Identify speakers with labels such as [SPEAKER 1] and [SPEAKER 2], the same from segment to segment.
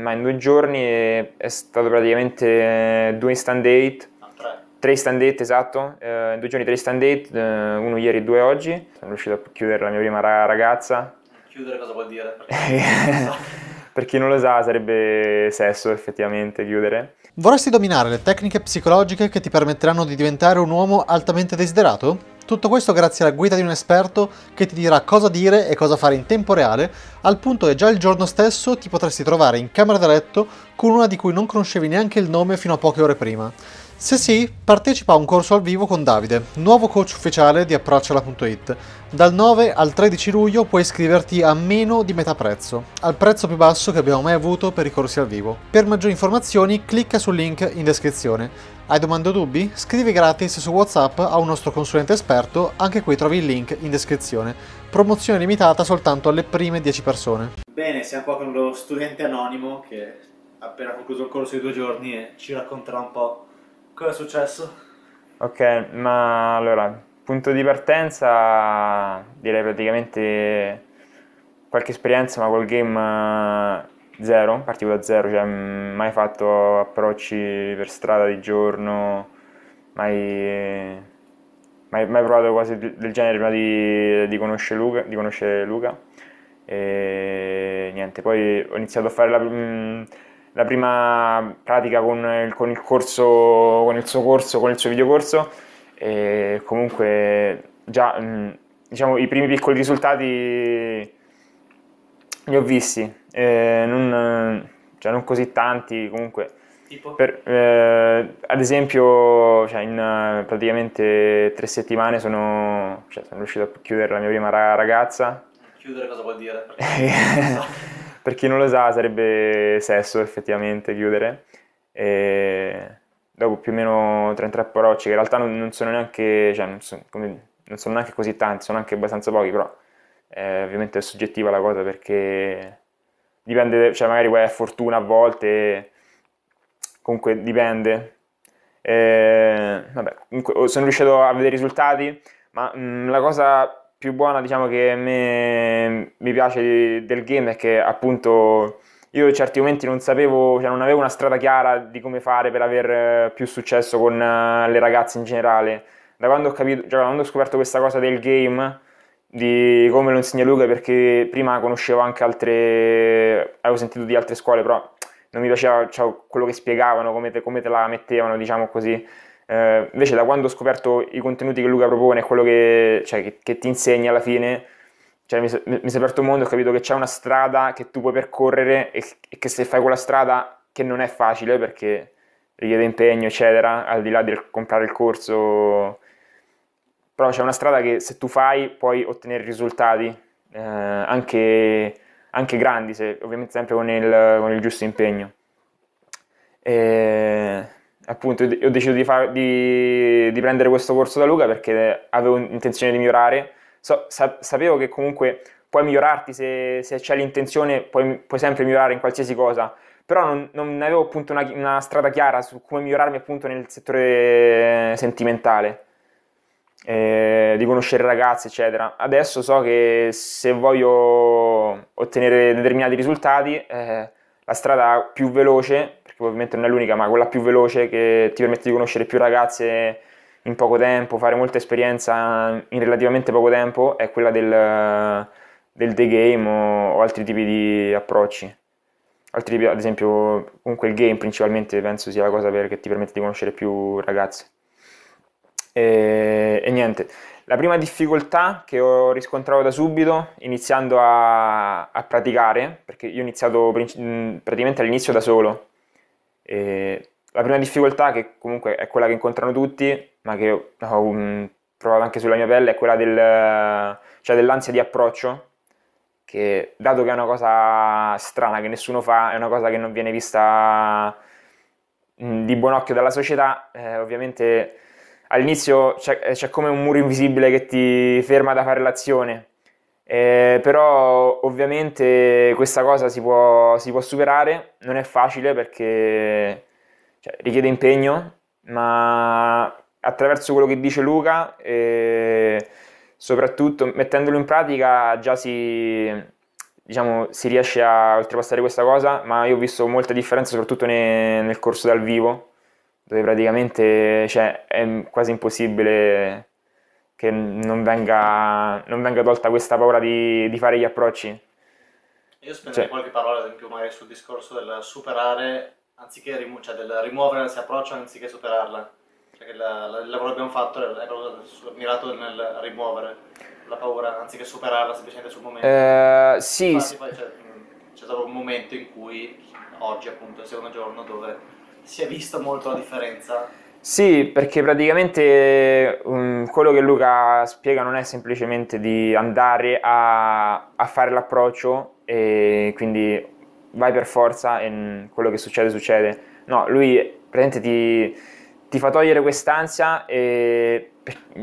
[SPEAKER 1] ma in due giorni è stato praticamente eh, due stand date. Ah, tre. tre stand date, esatto, eh, in due giorni tre stand date, eh, uno ieri e due oggi. Sono riuscito a chiudere la mia prima ragazza. Chiudere cosa vuol dire? per chi non lo sa sarebbe sesso effettivamente chiudere.
[SPEAKER 2] Vorresti dominare le tecniche psicologiche che ti permetteranno di diventare un uomo altamente desiderato? Tutto questo grazie alla guida di un esperto che ti dirà cosa dire e cosa fare in tempo reale, al punto che già il giorno stesso ti potresti trovare in camera da letto con una di cui non conoscevi neanche il nome fino a poche ore prima. Se sì, partecipa a un corso al vivo con Davide, nuovo coach ufficiale di Approcciala.it. Dal 9 al 13 luglio puoi iscriverti a meno di metà prezzo, al prezzo più basso che abbiamo mai avuto per i corsi al vivo. Per maggiori informazioni clicca sul link in descrizione. Hai domande o dubbi? Scrivi gratis su WhatsApp a un nostro consulente esperto, anche qui trovi il link in descrizione. Promozione limitata soltanto alle prime 10 persone. Bene, siamo qua con lo studente anonimo che ha appena concluso il corso di due giorni e ci racconterà un po' Cosa è successo?
[SPEAKER 1] Ok, ma allora, punto di partenza direi praticamente qualche esperienza, ma col game eh, zero, partivo da zero, cioè mm, mai fatto approcci per strada di giorno, mai, mai, mai provato cose del genere prima di, di conoscere Luca. Di conoscere Luca. E niente, poi ho iniziato a fare la... Mh, mm, la prima pratica con, con, il corso, con il suo corso, con il suo videocorso e comunque già mm, diciamo, i primi piccoli risultati li ho visti, eh, non, cioè non così tanti comunque. Per, eh, ad esempio, cioè in praticamente tre settimane sono, cioè sono riuscito a chiudere la mia prima ragazza.
[SPEAKER 2] Chiudere cosa vuol dire?
[SPEAKER 1] per chi non lo sa sarebbe sesso effettivamente chiudere. E dopo più o meno 33 parocci, che in realtà non, non sono neanche, cioè, non, sono, come, non sono, neanche così tanti, sono anche abbastanza pochi, però eh, ovviamente è soggettiva la cosa perché dipende, cioè magari a fortuna a volte, comunque dipende. Eh, vabbè, comunque oh, sono riuscito a vedere i risultati, ma mh, mm, la cosa più buona diciamo che a me mi piace del game è che appunto io in certi momenti non sapevo, cioè non avevo una strada chiara di come fare per avere eh, più successo con eh, le ragazze in generale. Da quando ho, capito, cioè, quando ho scoperto questa cosa del game, di come lo insegna Luca, perché prima conoscevo anche altre, avevo sentito di altre scuole, però non mi piaceva cioè, quello che spiegavano, come te, come te la mettevano, diciamo così eh, invece da quando ho scoperto i contenuti che Luca propone quello che, cioè, che, che, ti insegna alla fine, cioè, mi, mi, si è aperto un mondo, ho capito che c'è una strada che tu puoi percorrere e, e che se fai quella strada che non è facile perché richiede impegno, eccetera, al di là del comprare il corso, però c'è una strada che se tu fai puoi ottenere risultati eh, anche, anche, grandi, se, ovviamente sempre con il, con il giusto impegno. E eh, appunto ho deciso di, far, di, di, prendere questo corso da Luca perché avevo intenzione di migliorare, so, sa, sapevo che comunque puoi migliorarti se, se c'è l'intenzione, puoi, puoi, sempre migliorare in qualsiasi cosa, però non, non avevo appunto una, una, strada chiara su come migliorarmi appunto nel settore sentimentale, eh, di conoscere ragazze eccetera. Adesso so che se voglio ottenere determinati risultati, eh, la strada più veloce probabilmente non è l'unica, ma quella più veloce che ti permette di conoscere più ragazze in poco tempo, fare molta esperienza in relativamente poco tempo, è quella del, del day game o, o altri tipi di approcci. Altri tipi, ad esempio, comunque il game principalmente penso sia la cosa perché ti permette di conoscere più ragazze. E, e, niente, la prima difficoltà che ho riscontrato da subito iniziando a, a praticare, perché io ho iniziato praticamente all'inizio da solo, e la prima difficoltà, che comunque è quella che incontrano tutti, ma che ho provato anche sulla mia pelle, è quella del, cioè dell'ansia di approccio, che dato che è una cosa strana che nessuno fa, è una cosa che non viene vista mm, di buon occhio dalla società, eh, ovviamente all'inizio c'è, eh, c'è, come un muro invisibile che ti ferma da fare l'azione, eh, però ovviamente questa cosa si può, si può, superare, non è facile perché cioè, richiede impegno, ma attraverso quello che dice Luca, eh, soprattutto mettendolo in pratica, già si, diciamo, si, riesce a oltrepassare questa cosa, ma io ho visto molta differenza soprattutto ne, nel corso dal vivo, dove praticamente cioè, è quasi impossibile che non venga, non venga tolta questa paura di, di fare gli approcci. Io
[SPEAKER 2] spenderei cioè. qualche parola, ad esempio, magari sul discorso del superare, anziché rimu- cioè del rimuovere l'ansia approccio anziché superarla. Perché cioè la, la, il lavoro che abbiamo fatto è proprio mirato nel rimuovere la paura, anziché superarla semplicemente sul momento. Eh, sì. Infatti, poi c'è, c'è stato un momento in cui, oggi appunto, è il secondo giorno, dove si è vista molto la differenza
[SPEAKER 1] sì, perché praticamente um, quello che Luca spiega non è semplicemente di andare a, a, fare l'approccio e quindi vai per forza e quello che succede succede. No, lui praticamente ti, ti fa togliere quest'ansia e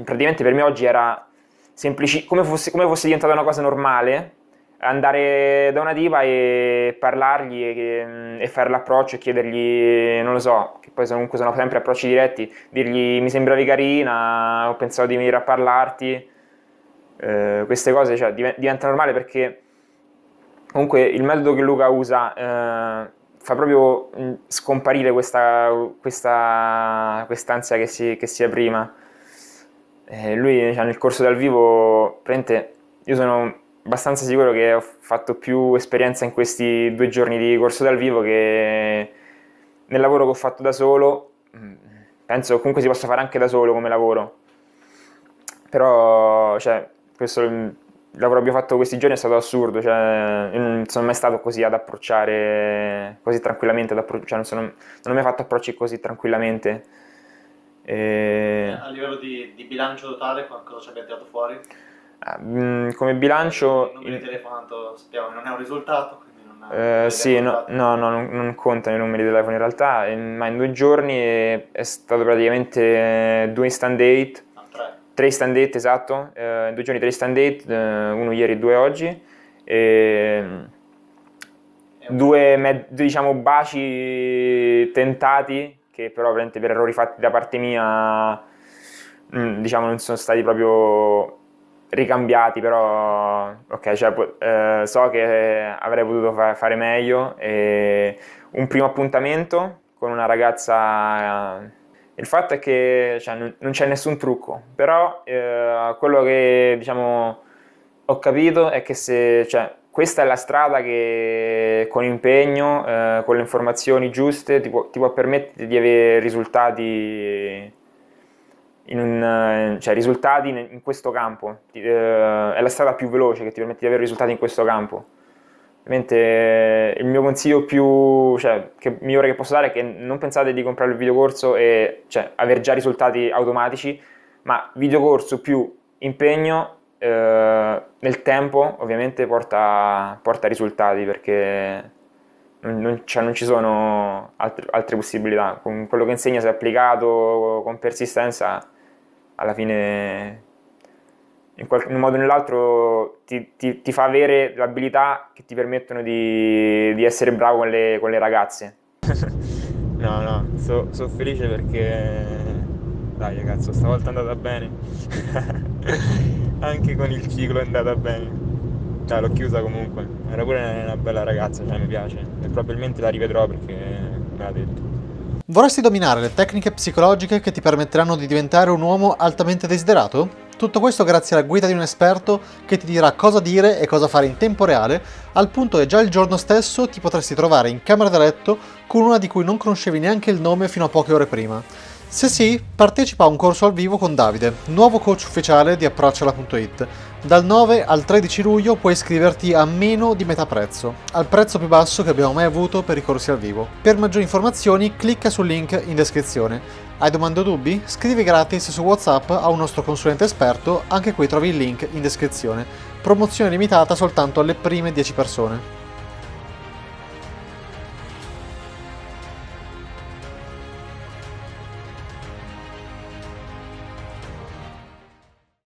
[SPEAKER 1] praticamente per me oggi era semplici, come fosse, come fosse diventata una cosa normale andare da una diva e parlargli e, mm, e fare l'approccio e chiedergli, non lo so, che poi comunque sono sempre approcci diretti, dirgli mi sembravi carina, ho pensato di venire a parlarti, eh, queste cose cioè, diventa normale perché comunque il metodo che Luca usa eh, fa proprio mm, scomparire questa, questa ansia che si, che si è prima. Eh, lui cioè, nel corso dal vivo, io sono abbastanza sicuro che ho fatto più esperienza in questi due giorni di corso dal vivo che nel lavoro che ho fatto da solo. Mm, penso comunque si possa fare anche da solo come lavoro. Però, cioè, questo, il lavoro che abbiamo fatto questi giorni è stato assurdo. Cioè, non sono mai stato così ad approcciare così tranquillamente. Appro- cioè non, sono, non ho mai fatto approcci così tranquillamente. E... A
[SPEAKER 2] livello di, di bilancio totale, qualcosa ci abbiamo tirato fuori?
[SPEAKER 1] Ah, mm, come bilancio...
[SPEAKER 2] Il numero di telefono, sappiamo, non è un risultato,
[SPEAKER 1] eh, sì, no, no, no non, contano i numeri di telefono in realtà, in, ma in due giorni è, è stato praticamente eh, due stand date, ah, no, tre. tre. stand date esatto, eh, in due giorni tre stand date, eh, uno ieri e due oggi, e due, med, diciamo, baci tentati che però per errori fatti da parte mia mm, diciamo, non sono stati proprio ricambiati, però ok, cioè, eh, so che avrei potuto fa- fare meglio. E un primo appuntamento con una ragazza. Eh, il fatto è che cioè, n- non c'è nessun trucco, però eh, quello che diciamo ho capito è che se cioè, questa è la strada che con impegno, eh, con le informazioni giuste, ti può, ti può permettere di avere risultati in, eh, cioè, risultati in, in questo campo, ti, eh, è la strada più veloce che ti permette di avere risultati in questo campo. Ovviamente eh, il mio consiglio più, cioè, che migliore che posso dare è che non pensate di comprare il videocorso e cioè, avere già risultati automatici, ma videocorso più impegno eh, nel tempo ovviamente porta, porta risultati perché non, cioè, non, ci sono altre, altre possibilità. Con quello che insegna, se applicato con persistenza, alla fine in, qualche, in un modo o nell'altro ti, ti, ti, fa avere le abilità che ti permettono di, di essere bravo con le, con le ragazze. no, no, sono so felice perché dai cazzo, stavolta è andata bene. Anche con il ciclo è andata bene. Cioè, l'ho chiusa comunque. Era pure una bella ragazza, cioè mi piace. E probabilmente la rivedrò perché me l'ha detto.
[SPEAKER 2] Vorresti dominare le tecniche psicologiche che ti permetteranno di diventare un uomo altamente desiderato? Tutto questo grazie alla guida di un esperto che ti dirà cosa dire e cosa fare in tempo reale, al punto che già il giorno stesso ti potresti trovare in camera da letto con una di cui non conoscevi neanche il nome fino a poche ore prima. Se sì, partecipa a un corso al vivo con Davide, nuovo coach ufficiale di Approcciala.it. Dal 9 al 13 luglio puoi iscriverti a meno di metà prezzo, al prezzo più basso che abbiamo mai avuto per i corsi al vivo. Per maggiori informazioni clicca sul link in descrizione. Hai domande o dubbi? Scrivi gratis su WhatsApp a un nostro consulente esperto, anche qui trovi il link in descrizione. Promozione limitata soltanto alle prime 10 persone.